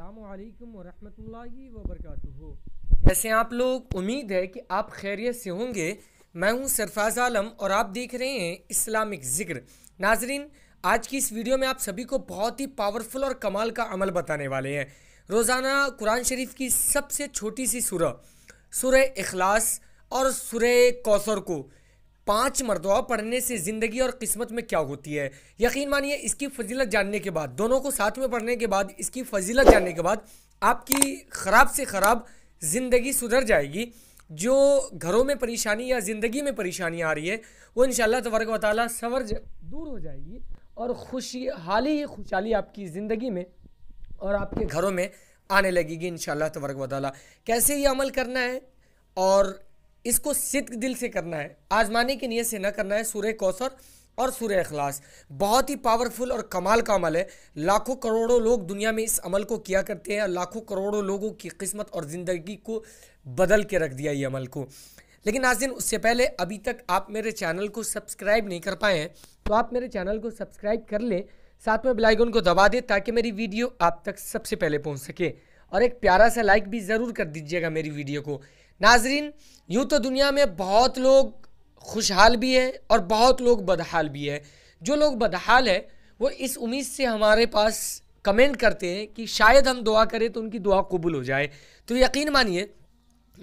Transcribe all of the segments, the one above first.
अल्लाम वरहमल वबरकातुहू कैसे आप लोग उम्मीद है कि आप खैरियत से होंगे मैं हूं सरफाज आलम और आप देख रहे हैं इस्लामिक ज़िक्र नाजरीन आज की इस वीडियो में आप सभी को बहुत ही पावरफुल और कमाल का अमल बताने वाले हैं रोज़ाना कुरान शरीफ की सबसे छोटी सी सुरह सुरह इखलास और सुरह कौसर को पांच मरतबा पढ़ने से ज़िंदगी और किस्मत में क्या होती है यकीन मानिए इसकी फजीलत जानने के बाद दोनों को साथ में पढ़ने के बाद इसकी फजीलत जानने के बाद आपकी ख़राब से ख़राब ज़िंदगी सुधर जाएगी जो घरों में परेशानी या ज़िंदगी में परेशानी आ रही है वो इन तबरक वाली सवर दूर हो जाएगी और खुशी हाली ही खुशहाली आपकी ज़िंदगी में और आपके घरों में आने लगेगी इन तबारक वाली कैसे ये अमल करना है और इसको सिद्ध दिल से करना है आजमाने की नीयत से ना करना है सूर्य कौसर और सूर्य अखलास बहुत ही पावरफुल और कमाल का अमल है लाखों करोड़ों लोग दुनिया में इस अमल को किया करते हैं और लाखों करोड़ों लोगों की किस्मत और ज़िंदगी को बदल के रख दिया ये अमल को लेकिन आज दिन उससे पहले अभी तक आप मेरे चैनल को सब्सक्राइब नहीं कर पाए हैं तो आप मेरे चैनल को सब्सक्राइब कर लें साथ में बेलाइकन को दबा दें ताकि मेरी वीडियो आप तक सबसे पहले पहुँच सके और एक प्यारा सा लाइक भी ज़रूर कर दीजिएगा मेरी वीडियो को नाजरीन यूँ तो दुनिया में बहुत लोग खुशहाल भी हैं और बहुत लोग बदहाल भी है जो लोग बदहाल है वो इस उम्मीद से हमारे पास कमेंट करते हैं कि शायद हम दुआ करें तो उनकी दुआ कबूल हो जाए तो यकीन मानिए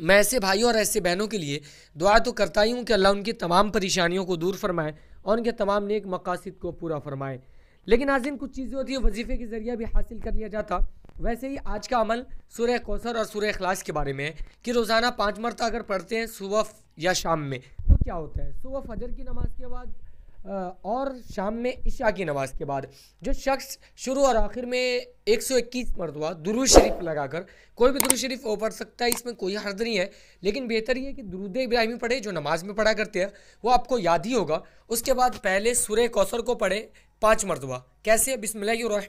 मैं ऐसे भाइयों और ऐसे बहनों के लिए दुआ तो करता ही हूँ कि अल्लाह उनकी तमाम परेशानियों को दूर फरमाए और उनके तमाम नेक मकासद को पूरा फरमाए लेकिन नाजिन कुछ चीज़ें होती है वजीफ़े के ज़रिए भी हासिल कर लिया जाता वैसे ही आज का अमल सूर्य कौसर और सूर्य अखलास के बारे में है कि रोज़ाना पाँच मरता अगर पढ़ते हैं सुबह या शाम में तो क्या होता है सुबह फजर की नमाज के बाद और शाम में इशा की नमाज के बाद जो शख्स शुरू और आखिर में 121 सौ इक्कीस मरतबा दुरुज शरीफ लगाकर कोई भी दुरुज शरीफ वो पढ़ सकता है इसमें कोई हर्ज नहीं है लेकिन बेहतर ये कि दुरुद इब्राहिमी पढ़े जो नमाज में पढ़ा करते हैं वो आपको याद ही होगा उसके बाद पहले सुरह कौसर को पढ़े पाँच मरतबा कैसे बिसमिल्लर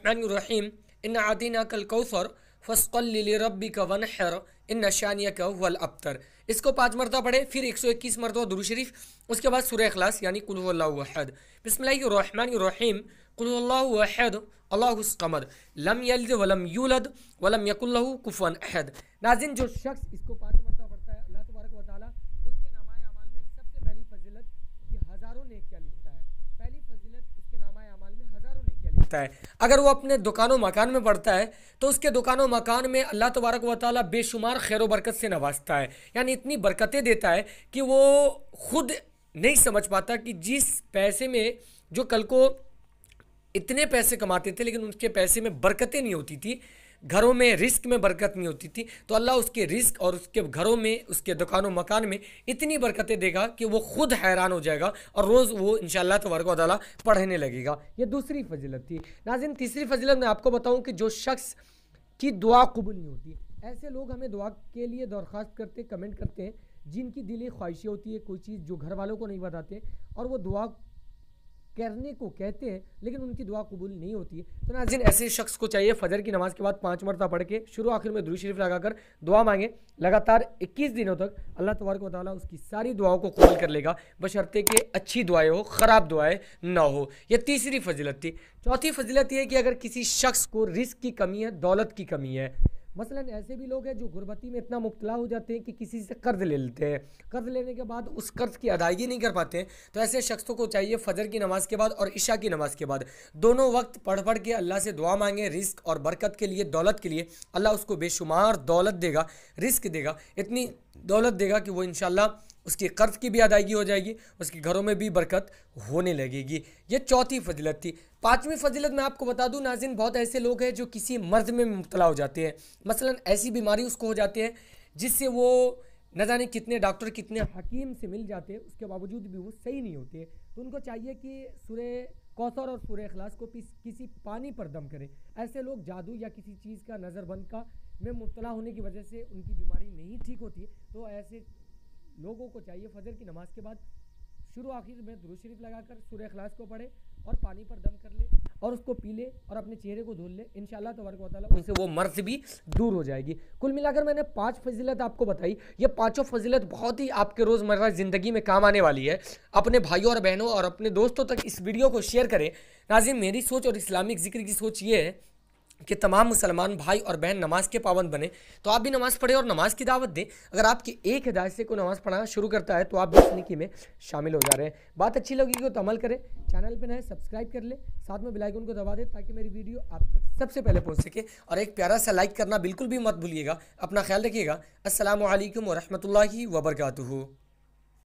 इन आदिना कल कौसर फसकल रबी का वन हर इन नशानिया का वल अबतर इसको पाँच मरतबा पढ़े फिर एक सौ इक्कीस मरतबा दुरू शरीफ उसके बाद सुरह अखलास यानी कुल्लाहद बसमिल्लाम कुल्लाहद अल्लाहमद लम यलद वलम यूलद वलम यकुल्लू कुफन अहद नाजिन जो शख्स इसको पाँच सकता है अगर वो अपने दुकानों मकान में पढ़ता है तो उसके दुकानों मकान में अल्लाह तबारक व ताली बेशुमार खैर बरकत से नवाजता है यानी इतनी बरकतें देता है कि वो खुद नहीं समझ पाता कि जिस पैसे में जो कल को इतने पैसे कमाते थे लेकिन उनके पैसे में बरकतें नहीं होती थी घरों में रिस्क में बरकत नहीं होती थी तो अल्लाह उसके रिस्क और उसके घरों में उसके दुकानों मकान में इतनी बरकतें देगा कि वो खुद हैरान हो जाएगा और रोज़ वो इन शाला तबारक वाली पढ़ने लगेगा ये दूसरी फजीलत थी नाजिन तीसरी फजिलत मैं आपको बताऊँ कि जो शख्स की दुआ कबूल नहीं होती ऐसे लोग हमें दुआ के लिए दरख्वास्त करते कमेंट करते हैं जिनकी दिली ख्वाहिशें होती है कोई चीज़ जो घर वालों को नहीं बताते और वो दुआ करने को कहते हैं लेकिन उनकी दुआ कबूल नहीं होती है तो नाजिन ऐसे शख्स को चाहिए फजर की नमाज़ के बाद पाँच मरता पढ़ के शुरू आखिर में दुरुद शरीफ लगाकर दुआ मांगे लगातार 21 दिनों तक अल्लाह तबारक वाली उसकी सारी दुआओं को कबूल कर लेगा बशर्ते कि अच्छी दुआएं हो ख़राब दुआएं ना हो यह तीसरी फजीलत थी चौथी फजीलत यह है कि अगर किसी शख्स को रिस्क की कमी है दौलत की कमी है मसलन ऐसे भी लोग हैं जो गुर्बती में इतना मुबतला हो जाते हैं कि किसी से कर्ज ले लेते हैं कर्ज लेने के बाद उस कर्ज की अदायगी नहीं कर पाते हैं तो ऐसे शख्सों को चाहिए फजर की नमाज़ के बाद और ईशा की नमाज़ के बाद दोनों वक्त पढ़ पढ़ के अल्लाह से दुआ मांगे रिस्क और बरकत के लिए दौलत के लिए अल्लाह उसको बेशुमार दौलत देगा रिस्क देगा इतनी दौलत देगा कि वो इन उसके कर्ज की भी अदायगी हो जाएगी उसके घरों में भी बरकत होने लगेगी ये चौथी फजीलत थी पांचवी फजीलत मैं आपको बता दूं नाजिन बहुत ऐसे लोग हैं जो किसी मर्ज में मुबतला हो जाते हैं मसलन ऐसी बीमारी उसको हो जाती है जिससे वो न जाने कितने डॉक्टर कितने हकीम से मिल जाते हैं उसके बावजूद भी वो सही नहीं होते तो उनको चाहिए कि सुरे कौसर और सूर्य अखलास को किसी पानी पर दम करें ऐसे लोग जादू या किसी चीज़ का नज़रबंद का में मुबतला होने की वजह से उनकी बीमारी नहीं ठीक होती है तो ऐसे लोगों को चाहिए फजर की नमाज के बाद शुरू आखिर में दुरू शरीफ लगाकर सुर अखलास को पढ़े और पानी पर दम कर ले और उसको पी ले और अपने चेहरे को धुल ले इन तबारक वाली उनसे वो मर्ज भी दूर हो जाएगी कुल मिलाकर मैंने पांच फजीलत आपको बताई ये पांचों फजीलत बहुत ही आपके रोज़मर्रा ज़िंदगी में काम आने वाली है अपने भाइयों और बहनों और अपने दोस्तों तक इस वीडियो को शेयर करें नाजिम मेरी सोच और इस्लामिक जिक्र की सोच ये है कि तमाम मुसलमान भाई और बहन नमाज के पाबंद बने तो आप भी नमाज़ पढ़ें और नमाज़ की दावत दें अगर आपकी एक हिदायत से कोई नमाज़ पढ़ाना शुरू करता है तो आप भी तकनीकी में शामिल हो जा रहे हैं बात अच्छी लगी तो अमल करें चैनल पर नए सब्सक्राइब कर लें साथ में बेलाइकन को दबा दें ताकि मेरी वीडियो आप तक सबसे पहले पहुँच सके और एक प्यारा सा लाइक करना बिल्कुल भी मत भूलिएगा अपना ख्याल रखिएगा असल वरहमल वबरकू